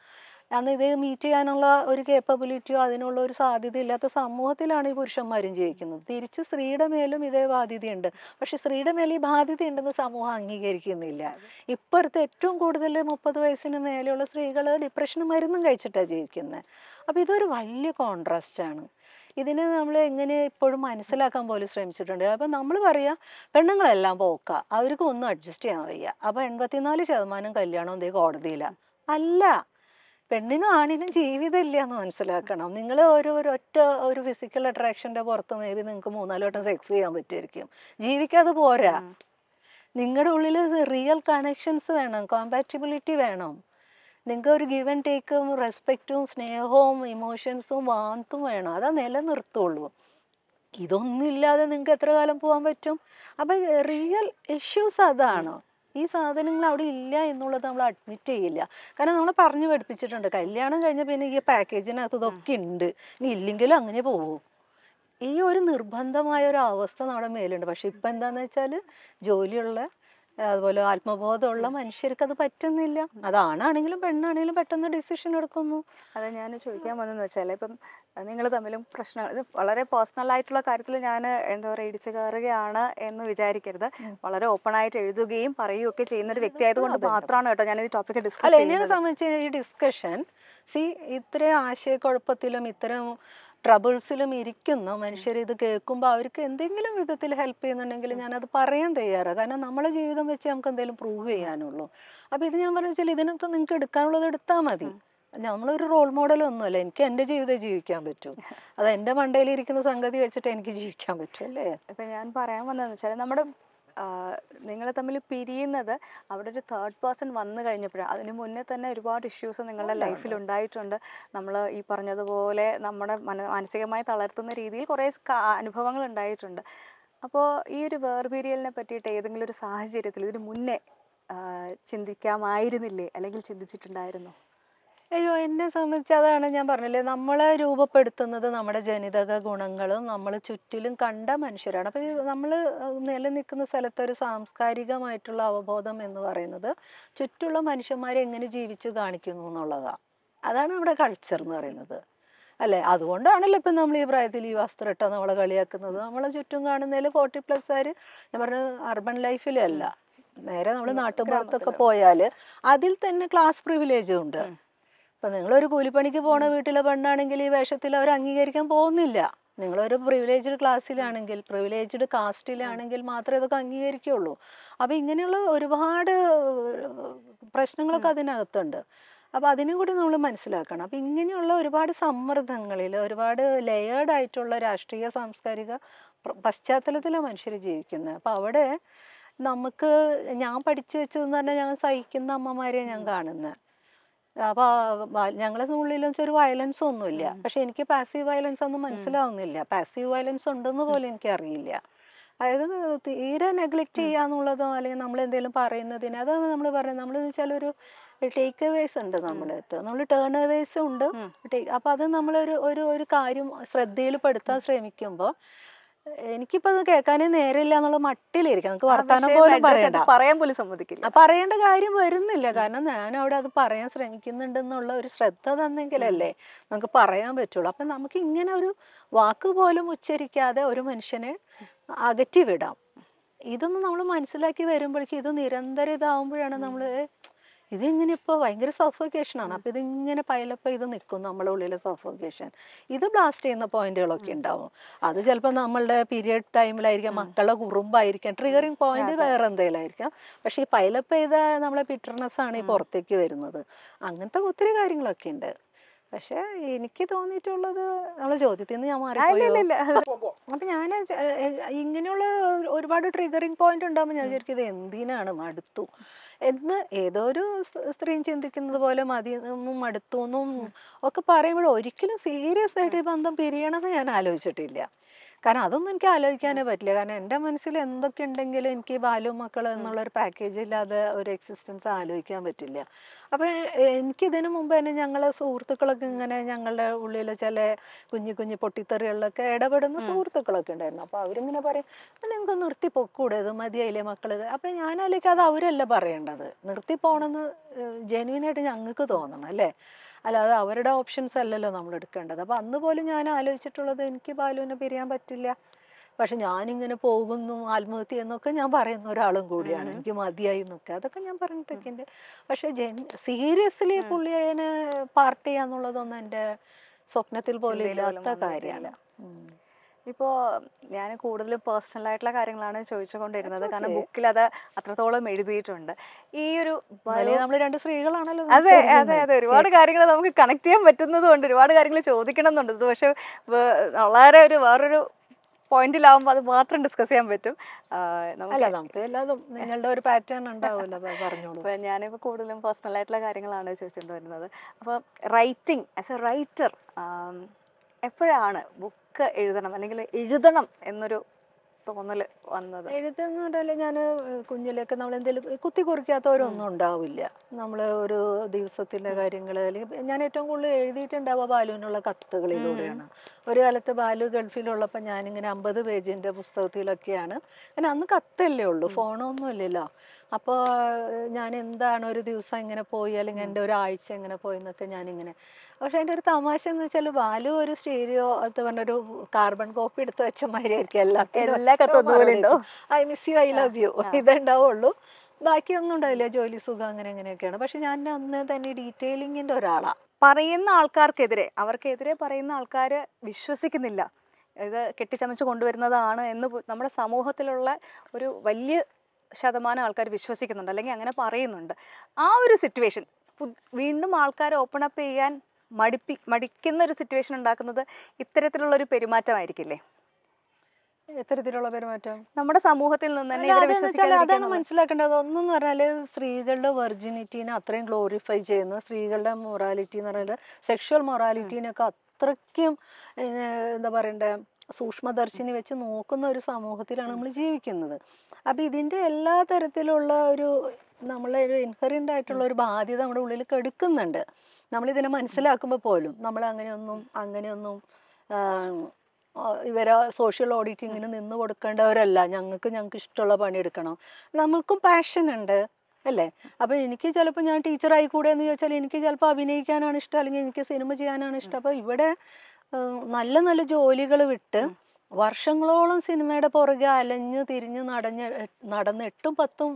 അന്ന് ഇത് മീറ്റ് ചെയ്യാനുള്ള ഒരു കേപ്പബിലിറ്റിയോ അതിനുള്ള ഒരു സാധ്യത ഇല്ലാത്ത സമൂഹത്തിലാണ് ഈ പുരുഷന്മാരും ജീവിക്കുന്നത് തിരിച്ച് സ്ത്രീയുടെ മേലും ഇതേ ബാധ്യതയുണ്ട് പക്ഷെ സ്ത്രീയുടെ മേലെ ഈ ബാധ്യത ഉണ്ടെന്ന് സമൂഹം അംഗീകരിക്കുന്നില്ല ഇപ്പോഴത്തെ ഏറ്റവും കൂടുതൽ മുപ്പത് വയസ്സിന് മേലെയുള്ള സ്ത്രീകൾ ഡിപ്രഷന് മരുന്നും കഴിച്ചിട്ടാണ് ജീവിക്കുന്നത് അപ്പോൾ ഇതൊരു വലിയ കോൺട്രാസ്റ്റാണ് ഇതിനെ നമ്മൾ എങ്ങനെ ഇപ്പോഴും മനസ്സിലാക്കാൻ പോലും ശ്രമിച്ചിട്ടുണ്ട് അപ്പം നമ്മൾ പറയാ പെണ്ണുങ്ങളെല്ലാം പോക്ക അവർക്ക് ഒന്നും അഡ്ജസ്റ്റ് ചെയ്യാൻ വയ്യ അപ്പം എൺപത്തിനാല് ശതമാനം കല്യാണം എന്തേ കോടതിയിലാണ് അല്ല പെണ്ണിനും ആണിനും ജീവിതമില്ല എന്ന് മനസ്സിലാക്കണം നിങ്ങൾ ഒരു ഒറ്റ ഒരു ഫിസിക്കൽ അട്രാക്ഷന്റെ പുറത്ത് മേ ബി നിങ്ങൾക്ക് മൂന്നാല് വട്ടം സെക്സ് ചെയ്യാൻ പറ്റുമായിരിക്കും ജീവിക്കാതെ പോരാ നിങ്ങളുടെ ഉള്ളിൽ റിയൽ കണക്ഷൻസ് വേണം കോമ്പാറ്റിബിലിറ്റി വേണം നിങ്ങൾക്ക് ഒരു ഗിവൻ ടേക്കും റെസ്പെക്റ്റും സ്നേഹവും ഇമോഷൻസും വാന്തും വേണം അതാ നിലനിർത്തുള്ളൂ ഇതൊന്നും ഇല്ലാതെ നിങ്ങൾക്ക് എത്ര കാലം പോകാൻ പറ്റും അപ്പം റിയൽ ഇഷ്യൂസ് അതാണ് ഈ സാധനങ്ങൾ അവിടെ ഇല്ല എന്നുള്ളത് നമ്മൾ അഡ്മിറ്റ് ചെയ്യില്ല കാരണം നമ്മൾ പറഞ്ഞു പഠിപ്പിച്ചിട്ടുണ്ട് കല്യാണം കഴിഞ്ഞ പിന്നെ ഈ പാക്കേജിനകത്ത് ഇതൊക്കെ ഉണ്ട് ഇനി ഇല്ലെങ്കിലും അങ്ങനെ പോകും ഈ ഒരു നിർബന്ധമായ ഒരു അവസ്ഥ നമ്മുടെ മേലുണ്ട് പക്ഷെ ഇപ്പൊ എന്താന്ന് വെച്ചാൽ ജോലിയുള്ള അതുപോലെ ആത്മബോധമുള്ള മനുഷ്യർക്ക് അത് പറ്റുന്നില്ല അതാണാണെങ്കിലും പെണ്ണാണെങ്കിലും പെട്ടെന്ന് ഡിസിഷൻ എടുക്കുന്നു അത് ഞാൻ ചോദിക്കാൻ വന്നതെന്ന് വെച്ചാൽ ഇപ്പം നിങ്ങൾ തമ്മിലും പ്രശ്നം ഇത് വളരെ പേഴ്സണൽ ആയിട്ടുള്ള കാര്യത്തിൽ ഞാൻ എന്താ പറയുക ഇടിച്ചു കയറുകയാണ് എന്ന് വിചാരിക്കരുത് വളരെ ഓപ്പൺ ആയിട്ട് എഴുതുകയും പറയുകയും ഒക്കെ ചെയ്യുന്ന ഒരു വ്യക്തി ആയതുകൊണ്ട് മാത്രമാണ് കേട്ടോ ഞാൻ ഈ ടോപ്പിക് ഡിസ്കസ് എന്നെ സംബന്ധിച്ച് ഈ ഡിസ്കഷൻ സി ഇത്രയും ആശയക്കുഴപ്പത്തിലും ഇത്തരം ട്രബിൾസിലും ഇരിക്കുന്ന മനുഷ്യർ ഇത് കേൾക്കുമ്പോൾ അവർക്ക് എന്തെങ്കിലും വിധത്തിൽ ഹെൽപ്പ് ചെയ്യുന്നുണ്ടെങ്കിൽ ഞാനത് പറയാൻ തയ്യാറാണ് കാരണം നമ്മളെ ജീവിതം വെച്ച് നമുക്ക് എന്തെങ്കിലും പ്രൂവ് ചെയ്യാനുള്ളൂ അപ്പോൾ ഇത് ഞാൻ പറഞ്ഞു വെച്ചാൽ ഇതിനകത്ത് നിങ്ങൾക്ക് എടുക്കാനുള്ളത് എടുത്താൽ മതി നമ്മളൊരു റോൾ മോഡൽ ഒന്നുമല്ല എനിക്ക് എൻ്റെ ജീവിതം ജീവിക്കാൻ പറ്റും അത് എൻ്റെ മണ്ടയിൽ ഇരിക്കുന്ന സംഗതി വെച്ചിട്ട് എനിക്ക് ജീവിക്കാൻ പറ്റും അല്ലേ ഇപ്പം ഞാൻ പറയാൻ വന്നതെന്ന് വെച്ചാൽ നമ്മുടെ നിങ്ങൾ തമ്മിൽ പിരിയുന്നത് അവിടെ ഒരു തേർഡ് പേഴ്സൺ വന്നു കഴിഞ്ഞപ്പോഴാണ് അതിന് മുന്നേ തന്നെ ഒരുപാട് ഇഷ്യൂസ് നിങ്ങളുടെ ലൈഫിൽ ഉണ്ടായിട്ടുണ്ട് നമ്മൾ ഈ പറഞ്ഞതുപോലെ നമ്മുടെ മാനസികമായി തളർത്തുന്ന രീതിയിൽ കുറേ അനുഭവങ്ങൾ ഉണ്ടായിട്ടുണ്ട് അപ്പോൾ ഈ ഒരു വേർപിരിയലിനെ പറ്റിയിട്ട് ഏതെങ്കിലും ഒരു സാഹചര്യത്തിൽ ഇതിന് മുന്നേ ചിന്തിക്കാമായിരുന്നില്ലേ അല്ലെങ്കിൽ ചിന്തിച്ചിട്ടുണ്ടായിരുന്നോ അയ്യോ എന്നെ സംബന്ധിച്ച് അതാണ് ഞാൻ പറഞ്ഞില്ലേ നമ്മളെ രൂപപ്പെടുത്തുന്നത് നമ്മുടെ ജനിതക ഗുണങ്ങളും നമ്മൾ ചുറ്റിലും കണ്ട മനുഷ്യരാണ് അപ്പം നമ്മൾ നിലനിൽക്കുന്ന സ്ഥലത്ത് ഒരു സാംസ്കാരികമായിട്ടുള്ള അവബോധം എന്ന് പറയുന്നത് ചുറ്റുള്ള മനുഷ്യന്മാരെ എങ്ങനെ ജീവിച്ചു കാണിക്കുന്നു എന്നുള്ളതാണ് അതാണ് നമ്മുടെ കൾച്ചർ എന്ന് പറയുന്നത് അല്ലേ അതുകൊണ്ടാണല്ലോ ഇപ്പം നമ്മൾ ഈ പ്രായത്തിൽ ഈ വസ്ത്രം ഇട്ടാൽ നമ്മളെ കളിയാക്കുന്നത് നമ്മളെ ചുറ്റും കാണുന്നതിൽ ഫോർട്ടി പ്ലസ്സുകാർ ഞാൻ പറഞ്ഞു അർബൻ ലൈഫിലല്ല നേരെ നമ്മൾ നാട്ടുപുറത്തൊക്കെ പോയാൽ അതിൽ തന്നെ ക്ലാസ് പ്രിവിലേജ് ഉണ്ട് നിങ്ങൾ നിങ്ങളൊരു കൂലിപ്പണിക്ക് പോണ വീട്ടിലെ പെണ്ണാണെങ്കിൽ ഈ വേഷത്തിൽ അവർ അംഗീകരിക്കാൻ പോകുന്നില്ല നിങ്ങളൊരു പ്രിവിലേജ്ഡ് ക്ലാസ്സിലാണെങ്കിൽ പ്രിവിലേജ്ഡ് കാസ്റ്റിലാണെങ്കിൽ മാത്രമേ ഇതൊക്കെ അംഗീകരിക്കുള്ളൂ അപ്പൊ ഇങ്ങനെയുള്ള ഒരുപാട് പ്രശ്നങ്ങളൊക്കെ അതിനകത്തുണ്ട് അപ്പോൾ അതിനും കൂടി നമ്മൾ മനസ്സിലാക്കണം അപ്പൊ ഇങ്ങനെയുള്ള ഒരുപാട് സമ്മർദ്ദങ്ങളിൽ ഒരുപാട് ലെയേർഡ് ആയിട്ടുള്ള രാഷ്ട്രീയ സാംസ്കാരിക പശ്ചാത്തലത്തിലാണ് മനുഷ്യർ ജീവിക്കുന്നത് അപ്പോൾ അവിടെ നമുക്ക് ഞാൻ പഠിച്ചു വെച്ചതെന്ന് പറഞ്ഞാൽ ഞാൻ സഹിക്കുന്ന അമ്മമാരെ ഞാൻ കാണുന്നത് അപ്പൊ ഞങ്ങളുടെ സ്കൂളിൽ ഒരു വയലൻസ് ഒന്നുമില്ല പക്ഷെ എനിക്ക് പാസീവ് വയലൻസ് ഒന്നും മനസ്സിലാവുന്നില്ല പാസീവ് വയലൻസ് ഉണ്ടെന്ന് പോലും എനിക്ക് അറിയില്ല അതായത് തീരെ നെഗ്ലക്ട് ചെയ്യാന്നുള്ളതോ അല്ലെങ്കിൽ നമ്മൾ എന്തെങ്കിലും പറയുന്നതിന് അതാണ് നമ്മൾ പറയുന്നത് നമ്മൾ വെച്ചാൽ ഒരു ടേക്ക് അവേസ് ഉണ്ട് നമ്മുടെ അടുത്ത് നമ്മൾ ടേൺ അവേസ് ഉണ്ട് അപ്പോൾ അത് നമ്മളൊരു ഒരു ഒരു കാര്യം ശ്രദ്ധയിൽപ്പെടുത്താൻ ശ്രമിക്കുമ്പോൾ എനിക്കിപ്പോ അത് കേൾക്കാനേ നേരില്ല എന്നുള്ള മട്ടിലിരിക്കാം നമുക്ക് വർത്താനം പോലും പറയണ്ട പറയാൻ പോലും സമ്മതിക്കില്ല പറയേണ്ട കാര്യം വരുന്നില്ല കാരണം ഞാൻ അവിടെ അത് പറയാൻ ശ്രമിക്കുന്നുണ്ടെന്നുള്ള ഒരു ശ്രദ്ധ തന്നെങ്കിലല്ലേ നമുക്ക് പറയാൻ പറ്റുള്ളൂ അപ്പൊ നമുക്ക് ഇങ്ങനെ ഒരു വാക്ക് പോലും ഉച്ചരിക്കാതെ ഒരു മനുഷ്യനെ അകറ്റി വിടാം ഇതൊന്നും നമ്മൾ മനസ്സിലാക്കി വരുമ്പോഴേക്കും ഇത് നിരന്തരം ഇതാവുമ്പോഴാണ് നമ്മൾ ഇതിങ്ങനെ ഇപ്പോൾ ഭയങ്കര ആണ് അപ്പോൾ ഇതിങ്ങനെ പൈലപ്പോൾ ഇത് നിൽക്കും നമ്മളെ ഉള്ളിൽ സഫോക്കേഷൻ ഇത് ബ്ലാസ്റ്റ് ചെയ്യുന്ന പോയിന്റുകളൊക്കെ ഉണ്ടാവും അത് ചിലപ്പോൾ നമ്മളുടെ പീരിയഡ് ടൈമിലായിരിക്കാം മക്കളുടെ കുറുമ്പായിരിക്കാം ട്രിഗറിങ് പോയിന്റ് വേറെ എന്തെങ്കിലുമായിരിക്കാം പക്ഷേ ഈ പൈലപ്പ് ചെയ്ത നമ്മളെ ബിറ്റർനെസ് ആണ് ഈ പുറത്തേക്ക് വരുന്നത് അങ്ങനത്തെ ഒത്തിരി കാര്യങ്ങളൊക്കെ ഉണ്ട് പക്ഷെ എനിക്ക് തോന്നിയിട്ടുള്ളത് നമ്മളെ ചോദ്യത്തിൽ നിന്ന് ഞാൻ മാറി അപ്പൊ ഞാൻ ഇങ്ങനെയുള്ള ഒരുപാട് ട്രിഗറിങ് പോയിന്റ് ഉണ്ടാകുമ്പോൾ ഞാൻ വിചാരിക്കും ഇത് എന്തിനാണ് മടുത്തു എന്ന് ഏതോ ഒരു സ്ത്രീയും ചിന്തിക്കുന്നത് പോലെ മതിയെന്നും അടുത്തൊന്നും ഒക്കെ പറയുമ്പോൾ ഒരിക്കലും സീരിയസ് ആയിട്ട് ഈ ബന്ധം പിരിയണമെന്ന് ഞാൻ ആലോചിച്ചിട്ടില്ല കാരണം അതൊന്നും എനിക്ക് ആലോചിക്കാനേ പറ്റില്ല കാരണം എൻ്റെ മനസ്സിൽ എന്തൊക്കെ ഉണ്ടെങ്കിലും എനിക്ക് ബാലു മക്കൾ ഒരു പാക്കേജ് ഇല്ലാതെ ഒരു എക്സിസ്റ്റൻസ് ആലോചിക്കാൻ പറ്റില്ല അപ്പോൾ ഇതിനു മുമ്പ് തന്നെ ഞങ്ങളെ സുഹൃത്തുക്കളൊക്കെ ഇങ്ങനെ ഞങ്ങളുടെ ഉള്ളിൽ ചില കുഞ്ഞു കുഞ്ഞു പൊട്ടിത്തെറികളിലൊക്കെ ഇടപെടുന്ന സുഹൃത്തുക്കളൊക്കെ ഉണ്ടായിരുന്നു അപ്പോൾ അവരിങ്ങനെ പറയും നിങ്ങൾക്ക് നിർത്തി പൊക്കൂടെ ഇത് മതിയായില്ലേ മക്കൾ അപ്പോൾ ഞാനാലേക്ക് അത് അവരല്ല പറയേണ്ടത് നിർത്തി പോകണമെന്ന് ജെന്യൂനായിട്ട് ഞങ്ങൾക്ക് തോന്നണം അല്ലേ അല്ലാതെ അവരുടെ ഓപ്ഷൻസ് അല്ലല്ലോ നമ്മൾ എടുക്കേണ്ടത് അപ്പോൾ അന്ന് പോലും ഞാൻ ആലോചിച്ചിട്ടുള്ളത് എനിക്ക് ബാലുവിനെ പിരിയാൻ പറ്റില്ല പക്ഷെ ഞാനിങ്ങനെ പോകുന്നു ആത്മഹത്യ എന്നൊക്കെ ഞാൻ പറയുന്ന ഒരാളും കൂടിയാണ് എനിക്ക് മതിയായി എന്നൊക്കെ അതൊക്കെ ഞാൻ പറഞ്ഞിട്ടൊക്കെ ഉണ്ട് പക്ഷെ ജൻ സീരിയസ്ലി പുള്ളിയെ പാർട്ടി ചെയ്യാന്നുള്ളതൊന്നും എൻ്റെ സ്വപ്നത്തിൽ പോലും ഇല്ലാത്ത കാര്യമാണ് ഇപ്പോൾ ഞാൻ കൂടുതൽ പേഴ്സണൽ ആയിട്ടുള്ള കാര്യങ്ങളാണ് ചോദിച്ചുകൊണ്ടിരുന്നത് കാരണം ബുക്കിൽ അത് അത്രത്തോളം എഴുതിയിട്ടുണ്ട് ഈ ഒരു നമ്മൾ രണ്ട് സ്ത്രീകളാണല്ലോ അതെ അതെ അതെ ഒരുപാട് കാര്യങ്ങൾ നമുക്ക് കണക്ട് ചെയ്യാൻ പറ്റുന്നത് കൊണ്ട് ഒരുപാട് കാര്യങ്ങൾ ചോദിക്കണം എന്നുണ്ട് ഇത് പക്ഷെ വളരെ ഒരു വേറൊരു പോയിന്റിലാവുമ്പോൾ അത് മാത്രം ഡിസ്കസ് ചെയ്യാൻ പറ്റും അല്ല നമുക്ക് എല്ലാതും നിങ്ങളുടെ ഒരു പാറ്റേൺ ഉണ്ടാവുമല്ലോ പറഞ്ഞോളൂ ഞാനിപ്പോൾ കൂടുതലും പേഴ്സണൽ ആയിട്ടുള്ള കാര്യങ്ങളാണ് ചോദിച്ചുകൊണ്ട് വരുന്നത് അപ്പോൾ റൈറ്റിംഗ് ആസ് എ റൈറ്റർ എപ്പോഴാണ് ബുക്ക് ഒക്കെ എഴുതണം അല്ലെങ്കിൽ എഴുതണം എന്നൊരു തോന്നൽ വന്നത് എഴുത്തെന്ന് പറഞ്ഞാൽ ഞാൻ കുഞ്ഞിലേക്ക് നമ്മൾ എന്തെങ്കിലും കുത്തി കുറിക്കാത്തവരൊന്നും ഉണ്ടാവില്ല നമ്മൾ ഒരു ദിവസത്തിന്റെ കാര്യങ്ങൾ അല്ലെങ്കിൽ ഞാൻ ഏറ്റവും കൂടുതൽ എഴുതിയിട്ടുണ്ടാവുക ബാലുവിനുള്ള കത്തുകളിലൂടെയാണ് ഒരു കാലത്ത് ബാലു ഗൾഫിലുള്ളപ്പോൾ ഞാനിങ്ങനെ അമ്പത് പേജിന്റെ പുസ്തകത്തിലൊക്കെയാണ് അന്ന് കത്തല്ലേ ഉള്ളൂ ഫോണൊന്നും ഇല്ലല്ലോ അപ്പോൾ ഞാൻ എന്താണ് ഒരു ദിവസം ഇങ്ങനെ പോയി അല്ലെങ്കിൽ എൻ്റെ ഒരാഴ്ച ഇങ്ങനെ പോയി എന്നൊക്കെ ഞാനിങ്ങനെ പക്ഷെ അതിൻ്റെ ഒരു തമാശ എന്ന് വെച്ചാൽ ബാലു ഒരു സ്റ്റീരിയോ അത് പറഞ്ഞൊരു കാർബൺ കോപ്പി എടുത്ത് വെച്ച മാതിരിയായിരിക്കും I miss you I love you ഇതുണ്ടാവുള്ളൂ ബാക്കിയൊന്നും ഉണ്ടാവില്ല ജോലി സുഖം അങ്ങനെ അങ്ങനെയൊക്കെയാണ് പക്ഷെ ഞാൻ അന്ന് തന്നെ ഡീറ്റെയിലിങ്ങിന്റെ ഒരാളാണ് പറയുന്ന ആൾക്കാർക്കെതിരെ അവർക്കെതിരെ പറയുന്ന ആൾക്കാർ വിശ്വസിക്കുന്നില്ല ഇത് കെട്ടിച്ചമച്ച് കൊണ്ടുവരുന്നതാണ് എന്ന് നമ്മുടെ സമൂഹത്തിലുള്ള ഒരു വലിയ ശതമാനം ആൾക്കാർ വിശ്വസിക്കുന്നുണ്ട് അല്ലെങ്കിൽ അങ്ങനെ പറയുന്നുണ്ട് ആ ഒരു സിറ്റുവേഷൻ വീണ്ടും ആൾക്കാരെ ഓപ്പൺ അപ്പ് ചെയ്യാൻ മടിപ്പി മടിക്കുന്ന ഒരു സിറ്റുവേഷൻ ഉണ്ടാക്കുന്നത് ഇത്തരത്തിലുള്ള ഇത്തരത്തിലുള്ളൊരു പെരുമാറ്റമായിരിക്കില്ലേ എത്തരത്തിലുള്ള പെരുമാറ്റം നമ്മുടെ സമൂഹത്തിൽ നിന്ന് തന്നെ അതാണ് മനസ്സിലാക്കേണ്ടത് ഒന്നെന്ന് പറഞ്ഞാല് സ്ത്രീകളുടെ വെർജിനിറ്റീനെ അത്രയും ഗ്ലോറിഫൈ ചെയ്യുന്ന സ്ത്രീകളുടെ മൊറാലിറ്റി എന്ന് പറഞ്ഞാൽ സെക്ഷൽ മൊറാലിറ്റീനൊക്കെ അത്രയ്ക്കും എന്താ പറയണ്ടേ സൂക്ഷ്മദർശിനി വെച്ച് നോക്കുന്ന ഒരു സമൂഹത്തിലാണ് നമ്മൾ ജീവിക്കുന്നത് അപ്പം ഇതിൻ്റെ എല്ലാ തരത്തിലുള്ള ഒരു നമ്മളെ ഒരു ഇൻഹറിൻ്റ് ആയിട്ടുള്ള ഒരു ബാധ്യത നമ്മുടെ ഉള്ളിൽ കെടുക്കുന്നുണ്ട് നമ്മളിതിനെ മനസ്സിലാക്കുമ്പോൾ പോലും നമ്മൾ അങ്ങനെയൊന്നും അങ്ങനെയൊന്നും ഇവരെ സോഷ്യൽ ഓഡിറ്റിങ്ങിന് നിന്ന് കൊടുക്കേണ്ടവരല്ല ഞങ്ങൾക്ക് ഞങ്ങൾക്ക് ഇഷ്ടമുള്ള പണി എടുക്കണം നമ്മൾക്കും പാഷൻ ഉണ്ട് അല്ലേ അപ്പോൾ എനിക്ക് ചിലപ്പോൾ ഞാൻ ടീച്ചറായി കൂടെ എന്ന് ചോദിച്ചാൽ എനിക്ക് ചിലപ്പോൾ അഭിനയിക്കാനാണ് ഇഷ്ടം അല്ലെങ്കിൽ എനിക്ക് സിനിമ ചെയ്യാനാണ് ഇഷ്ടം അപ്പോൾ ഇവിടെ നല്ല നല്ല ജോലികൾ വിട്ട് വർഷങ്ങളോളം സിനിമയുടെ പുറകെ അലഞ്ഞ് തിരിഞ്ഞ് നടഞ്ഞ് നടന്ന് എട്ടും പത്തും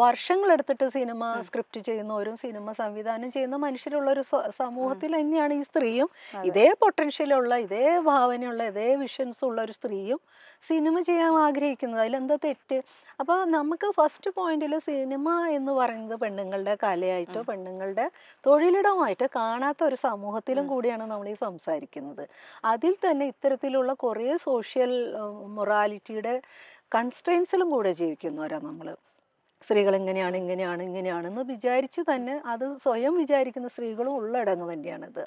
വർഷങ്ങളെടുത്തിട്ട് സിനിമ സ്ക്രിപ്റ്റ് ചെയ്യുന്നവരും സിനിമ സംവിധാനം ചെയ്യുന്ന മനുഷ്യരുള്ള ഒരു സമൂഹത്തിൽ തന്നെയാണ് ഈ സ്ത്രീയും ഇതേ പൊട്ടൻഷ്യലുള്ള ഇതേ ഭാവനയുള്ള ഇതേ വിഷൻസ് ഉള്ള ഒരു സ്ത്രീയും സിനിമ ചെയ്യാൻ ആഗ്രഹിക്കുന്നത് അതിലെന്താ തെറ്റ് അപ്പോൾ നമുക്ക് ഫസ്റ്റ് പോയിന്റിൽ സിനിമ എന്ന് പറയുന്നത് പെണ്ണുങ്ങളുടെ കലയായിട്ടോ പെണ്ണുങ്ങളുടെ തൊഴിലിടമായിട്ട് കാണാത്ത ഒരു സമൂഹത്തിലും കൂടിയാണ് നമ്മൾ ഈ സംസാരിക്കുന്നത് അതിൽ തന്നെ ഇത്തരത്തിലുള്ള കുറേ സോഷ്യൽ മൊറാലിറ്റിയുടെ കൺസ്ട്രെയിൻസിലും കൂടെ ജീവിക്കുന്നവരാണ് നമ്മൾ സ്ത്രീകൾ ഇങ്ങനെയാണ് ഇങ്ങനെയാണ് ഇങ്ങനെയാണെന്ന് വിചാരിച്ച് തന്നെ അത് സ്വയം വിചാരിക്കുന്ന സ്ത്രീകളും ഉള്ളടങ്ങ് തന്നെയാണിത്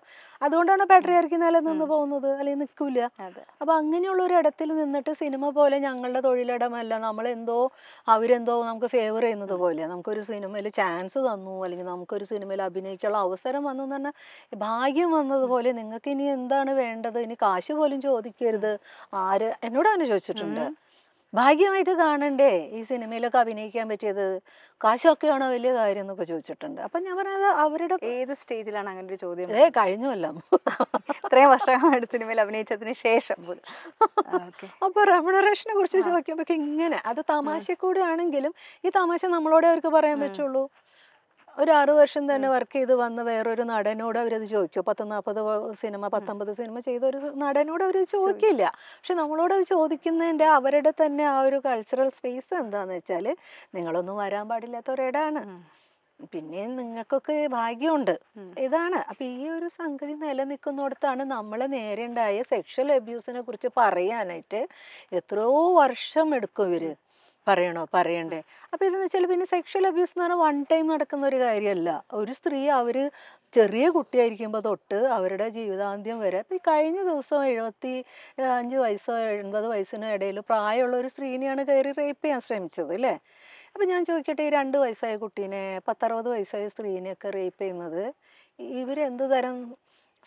അതുകൊണ്ടാണ് പാട്രിയാർക്കി നിന്ന് പോകുന്നത് അല്ലെങ്കിൽ നിൽക്കില്ല അപ്പൊ അങ്ങനെയുള്ള ഒരു ഇടത്തിൽ നിന്നിട്ട് സിനിമ പോലെ ഞങ്ങളുടെ തൊഴിലിടമല്ല നമ്മളെന്തോ അവരെന്തോ നമുക്ക് ഫേവർ ചെയ്യുന്നത് പോലെ നമുക്കൊരു സിനിമയിൽ ചാൻസ് തന്നു അല്ലെങ്കിൽ നമുക്കൊരു സിനിമയിൽ അഭിനയിക്കാനുള്ള അവസരം വന്നു പറഞ്ഞാൽ ഭാഗ്യം വന്നതുപോലെ നിങ്ങൾക്ക് ഇനി എന്താണ് വേണ്ടത് ഇനി കാശ് പോലും ചോദിക്കരുത് ആര് എന്നോട് അങ്ങനെ ചോദിച്ചിട്ടുണ്ട് ഭാഗ്യമായിട്ട് കാണണ്ടേ ഈ സിനിമയിലൊക്കെ അഭിനയിക്കാൻ പറ്റിയത് കാശൊക്കെയാണോ വലിയ കാര്യം എന്നൊക്കെ ചോദിച്ചിട്ടുണ്ട് അപ്പൊ ഞാൻ പറഞ്ഞത് അവരുടെ ഏത് സ്റ്റേജിലാണ് അങ്ങനെ ഒരു ചോദ്യം ഏ കഴിഞ്ഞല്ല ഇത്രയും വർഷമായിട്ട് സിനിമയിൽ അഭിനയിച്ചതിന് ശേഷം അപ്പോൾ റെമുണറേഷനെ കുറിച്ച് ചോദിക്കുമ്പോ ഇങ്ങനെ അത് തമാശ കൂടെ ആണെങ്കിലും ഈ തമാശ നമ്മളോടെ അവർക്ക് പറയാൻ പറ്റുള്ളൂ ഒരു ആറു വർഷം തന്നെ വർക്ക് ചെയ്ത് വന്ന വേറൊരു നടനോട് അവരത് ചോദിക്കും പത്ത് നാൽപ്പത് സിനിമ പത്തൊമ്പത് സിനിമ ചെയ്ത ഒരു നടനോട് അവർ ചോദിക്കില്ല പക്ഷെ നമ്മളോട് അത് ചോദിക്കുന്നതിന്റെ അവരുടെ തന്നെ ആ ഒരു കൾച്ചറൽ സ്പേസ് എന്താന്ന് വെച്ചാൽ നിങ്ങളൊന്നും വരാൻ പാടില്ലാത്ത ഒരിടാണ് പിന്നെ നിങ്ങൾക്കൊക്കെ ഭാഗ്യമുണ്ട് ഇതാണ് അപ്പൊ ഈ ഒരു സംഗതി നിലനിൽക്കുന്നിടത്താണ് നമ്മൾ നേരിണ്ടായ സെക്ഷൽ അബ്യൂസിനെ കുറിച്ച് പറയാനായിട്ട് എത്രയോ വർഷം എടുക്കും ഇവര് പറയണോ പറയണ്ടേ അപ്പോൾ ഇതെന്ന് വെച്ചാൽ പിന്നെ സെക്ഷൽ അബ്യൂസ് എന്ന് പറഞ്ഞാൽ വൺ ടൈം നടക്കുന്ന ഒരു കാര്യമല്ല ഒരു സ്ത്രീ അവര് ചെറിയ കുട്ടിയായിരിക്കുമ്പോൾ തൊട്ട് അവരുടെ ജീവിതാന്ത്യം വരെ ഇപ്പം ഈ കഴിഞ്ഞ ദിവസം എഴുപത്തി അഞ്ച് വയസ്സോ എൺപത് വയസ്സിനോ ഇടയിൽ പ്രായമുള്ള ഒരു സ്ത്രീനെയാണ് കയറി റേപ്പ് ചെയ്യാൻ ശ്രമിച്ചത് അല്ലേ അപ്പൊ ഞാൻ ചോദിക്കട്ടെ ഈ രണ്ട് വയസ്സായ കുട്ടീനെ പത്തറുപത് വയസ്സായ സ്ത്രീനെയൊക്കെ റേപ്പ് ചെയ്യുന്നത് ഇവരെന്ത് തരം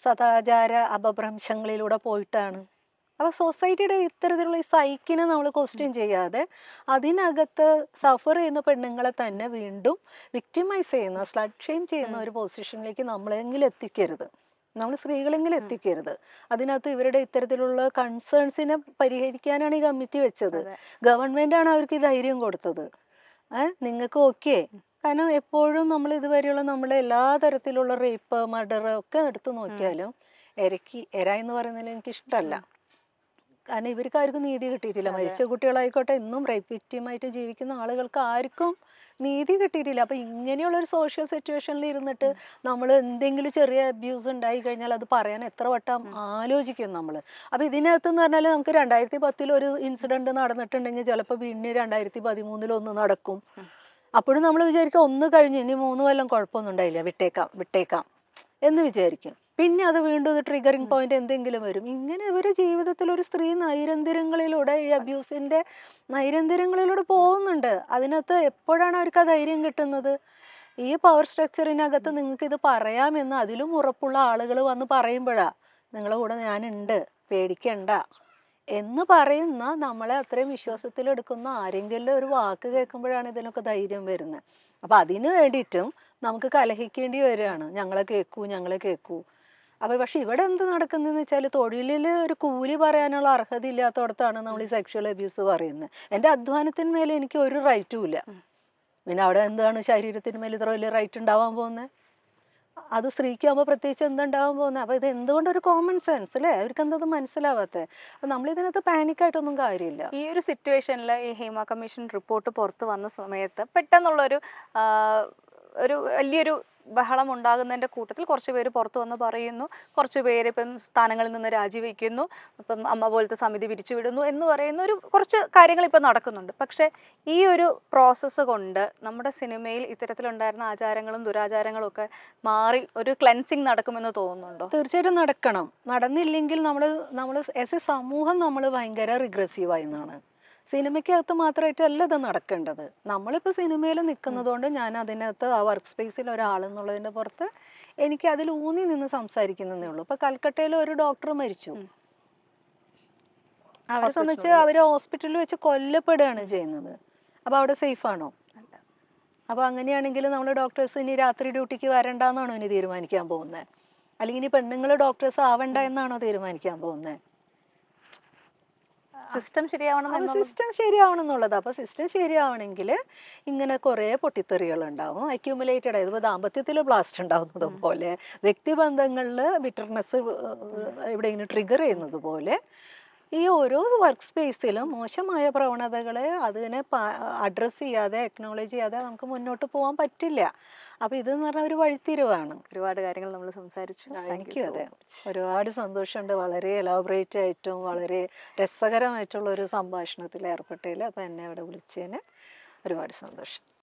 സദാചാര അപഭ്രംശങ്ങളിലൂടെ പോയിട്ടാണ് അപ്പോൾ സൊസൈറ്റിയുടെ ഇത്തരത്തിലുള്ള ഈ സൈക്കിനെ നമ്മൾ ക്വസ്റ്റ്യൻ ചെയ്യാതെ അതിനകത്ത് സഫർ ചെയ്യുന്ന പെണ്ണുങ്ങളെ തന്നെ വീണ്ടും വിക്ടിമൈസ് ചെയ്യുന്ന സ്ലഡ് ഷെയിം ചെയ്യുന്ന ഒരു പൊസിഷനിലേക്ക് നമ്മളെങ്കിലും എത്തിക്കരുത് നമ്മൾ സ്ത്രീകളെങ്കിലും എത്തിക്കരുത് അതിനകത്ത് ഇവരുടെ ഇത്തരത്തിലുള്ള കൺസേൺസിനെ പരിഹരിക്കാനാണ് ഈ കമ്മിറ്റി വെച്ചത് ആണ് അവർക്ക് ഈ ധൈര്യം കൊടുത്തത് ഏഹ് നിങ്ങൾക്ക് ഓക്കെ കാരണം എപ്പോഴും നമ്മൾ ഇതുവരെയുള്ള നമ്മുടെ എല്ലാ തരത്തിലുള്ള റേപ്പ് മർഡർ ഒക്കെ എടുത്തു നോക്കിയാലും ഇരക്കി എര എന്ന് പറയുന്നതിൽ എനിക്ക് ഇഷ്ടമല്ല കാരണം ഇവർക്ക് ആർക്കും നീതി കിട്ടിയിട്ടില്ല മരിച്ച കുട്ടികളായിക്കോട്ടെ ഇന്നും റേപ്പ് വിക്റ്റീമായിട്ട് ജീവിക്കുന്ന ആളുകൾക്ക് ആർക്കും നീതി കിട്ടിയിട്ടില്ല അപ്പൊ ഇങ്ങനെയുള്ള ഒരു സോഷ്യൽ സിറ്റുവേഷനിൽ ഇരുന്നിട്ട് നമ്മൾ എന്തെങ്കിലും ചെറിയ അബ്യൂസ് ഉണ്ടായി കഴിഞ്ഞാൽ അത് പറയാൻ എത്ര വട്ടം ആലോചിക്കും നമ്മൾ അപ്പൊ ഇതിനകത്ത് എന്ന് പറഞ്ഞാൽ നമുക്ക് രണ്ടായിരത്തി പത്തിൽ ഒരു ഇൻസിഡന്റ് നടന്നിട്ടുണ്ടെങ്കിൽ ചിലപ്പോൾ പിന്നെ രണ്ടായിരത്തി പതിമൂന്നിൽ ഒന്ന് നടക്കും അപ്പോഴും നമ്മൾ വിചാരിക്കും ഒന്ന് കഴിഞ്ഞ് ഇനി മൂന്ന് കൊല്ലം കുഴപ്പമൊന്നും ഉണ്ടായില്ല വിട്ടേക്കാം വിട്ടേക്കാം എന്ന് വിചാരിക്കും പിന്നെ അത് വീണ്ടും ഒരു ട്രിഗറിങ് പോയിന്റ് എന്തെങ്കിലും വരും ഇങ്ങനെ ഒരു ജീവിതത്തിൽ ഒരു സ്ത്രീ നൈരന്തരങ്ങളിലൂടെ ഈ അബ്യൂസിന്റെ നൈരന്തരങ്ങളിലൂടെ പോകുന്നുണ്ട് അതിനകത്ത് എപ്പോഴാണ് അവർക്ക് ആ ധൈര്യം കിട്ടുന്നത് ഈ പവർ സ്ട്രക്ചറിനകത്ത് നിങ്ങൾക്ക് ഇത് പറയാമെന്ന് അതിലും ഉറപ്പുള്ള ആളുകൾ വന്ന് പറയുമ്പോഴാ നിങ്ങളെ കൂടെ ഞാനുണ്ട് പേടിക്കണ്ട എന്ന് പറയുന്ന നമ്മളെ അത്രയും വിശ്വാസത്തിലെടുക്കുന്ന ആരെങ്കിലും ഒരു വാക്ക് കേൾക്കുമ്പോഴാണ് ഇതിനൊക്കെ ധൈര്യം വരുന്നത് അപ്പൊ അതിനു വേണ്ടിയിട്ടും നമുക്ക് കലഹിക്കേണ്ടി വരികയാണ് ഞങ്ങളെ കേൾക്കൂ ഞങ്ങളെ കേൾക്കൂ അപ്പോൾ പക്ഷെ ഇവിടെ എന്ത് നടക്കുന്നതെന്ന് വെച്ചാൽ തൊഴിലിൽ ഒരു കൂലി പറയാനുള്ള അർഹത ഇല്ലാത്തടത്താണ് നമ്മൾ ഈ സെക്ഷൽ അബ്യൂസ് പറയുന്നത് എൻ്റെ അധ്വാനത്തിന് മേലെ എനിക്ക് ഒരു റൈറ്റും ഇല്ല പിന്നെ അവിടെ എന്താണ് ശരീരത്തിന് മേലെ ഇത്ര വലിയ റൈറ്റ് ഉണ്ടാവാൻ പോകുന്നത് അത് സ്ത്രീക്കാകുമ്പോൾ പ്രത്യേകിച്ച് എന്തുണ്ടാവാൻ പോകുന്നത് അപ്പൊ ഇത് എന്തുകൊണ്ട് ഒരു കോമൺ സെൻസ് അല്ലേ അവർക്ക് എന്തത് നമ്മൾ അപ്പം പാനിക് പാനിക്കായിട്ടൊന്നും കാര്യമില്ല ഈ ഒരു സിറ്റുവേഷനിൽ ഈ ഹേമ കമ്മീഷൻ റിപ്പോർട്ട് പുറത്ത് വന്ന സമയത്ത് പെട്ടെന്നുള്ളൊരു ഒരു വലിയൊരു ബഹളം ഉണ്ടാകുന്നതിൻ്റെ കൂട്ടത്തിൽ കുറച്ച് പേര് പുറത്തു വന്ന് പറയുന്നു കുറച്ച് പേര് ഇപ്പം സ്ഥാനങ്ങളിൽ നിന്ന് രാജിവെക്കുന്നു ഇപ്പം അമ്മ പോലത്തെ സമിതി പിരിച്ചുവിടുന്നു എന്ന് പറയുന്ന ഒരു കുറച്ച് കാര്യങ്ങൾ ഇപ്പം നടക്കുന്നുണ്ട് പക്ഷേ ഈ ഒരു പ്രോസസ്സ് കൊണ്ട് നമ്മുടെ സിനിമയിൽ ഇത്തരത്തിലുണ്ടായിരുന്ന ആചാരങ്ങളും ദുരാചാരങ്ങളും ഒക്കെ മാറി ഒരു ക്ലെൻസിങ് നടക്കുമെന്ന് തോന്നുന്നുണ്ടോ തീർച്ചയായിട്ടും നടക്കണം നടന്നില്ലെങ്കിൽ നമ്മൾ നമ്മൾ എസ് എ സമൂഹം നമ്മൾ ഭയങ്കര റിഗ്രസീവായി എന്നാണ് സിനിമയ്ക്കകത്ത് മാത്രമായിട്ടല്ല ഇത് നടക്കേണ്ടത് നമ്മളിപ്പോൾ സിനിമയിൽ നിൽക്കുന്നതുകൊണ്ട് ഞാൻ അതിനകത്ത് ആ വർക്ക് സ്പേസിൽ ഒരാളെന്നുള്ളതിൻ്റെ പുറത്ത് എനിക്ക് അതിൽ ഊന്നി നിന്ന് സംസാരിക്കുന്നതേ ഉള്ളൂ ഇപ്പൊ കൽക്കട്ടയിൽ ഒരു ഡോക്ടർ മരിച്ചു അവരെ സംബന്ധിച്ച് അവരെ ഹോസ്പിറ്റലിൽ വെച്ച് കൊല്ലപ്പെടുകയാണ് ചെയ്യുന്നത് അപ്പൊ അവിടെ സേഫ് ആണോ അപ്പൊ അങ്ങനെയാണെങ്കിൽ നമ്മൾ ഡോക്ടേഴ്സ് ഇനി രാത്രി ഡ്യൂട്ടിക്ക് വരണ്ടെന്നാണോ ഇനി തീരുമാനിക്കാൻ പോകുന്നത് അല്ലെങ്കിൽ ഇനി പെണ്ണുങ്ങൾ ഡോക്ടേഴ്സ് ആവണ്ട എന്നാണോ തീരുമാനിക്കാൻ പോകുന്നത് സിസ്റ്റം ശരിയാവണം സിസ്റ്റം ശരിയാവണം എന്നുള്ളത് അപ്പോൾ സിസ്റ്റം ശരിയാവണമെങ്കിൽ ഇങ്ങനെ കുറേ പൊട്ടിത്തെറികൾ ഉണ്ടാവും അക്യൂമുലേറ്റഡ് ആയത് ഇപ്പോൾ ദാമ്പത്യത്തിൽ ബ്ലാസ്റ്റ് ഉണ്ടാവുന്നത് പോലെ വ്യക്തിബന്ധങ്ങളിൽ ബിറ്റർനെസ് ഇവിടെ ഇങ്ങനെ ട്രിഗർ ചെയ്യുന്നത് പോലെ ഈ ഓരോ വർക്ക് സ്പേസിലും മോശമായ പ്രവണതകളെ അതിനെ അഡ്രസ്സ് ചെയ്യാതെ എക്നോളജ് ചെയ്യാതെ നമുക്ക് മുന്നോട്ട് പോകാൻ പറ്റില്ല അപ്പോൾ ഇതെന്ന് പറഞ്ഞ ഒരു വഴിത്തിരിവാണ് ഒരുപാട് കാര്യങ്ങൾ നമ്മൾ സംസാരിച്ചു എനിക്ക് അതെ ഒരുപാട് സന്തോഷമുണ്ട് വളരെ എലാബറേറ്റ് ആയിട്ടും വളരെ രസകരമായിട്ടുള്ള ഒരു സംഭാഷണത്തിൽ ഏർപ്പെട്ടതിൽ അപ്പോൾ എന്നെ അവിടെ വിളിച്ചതിന് ഒരുപാട് സന്തോഷം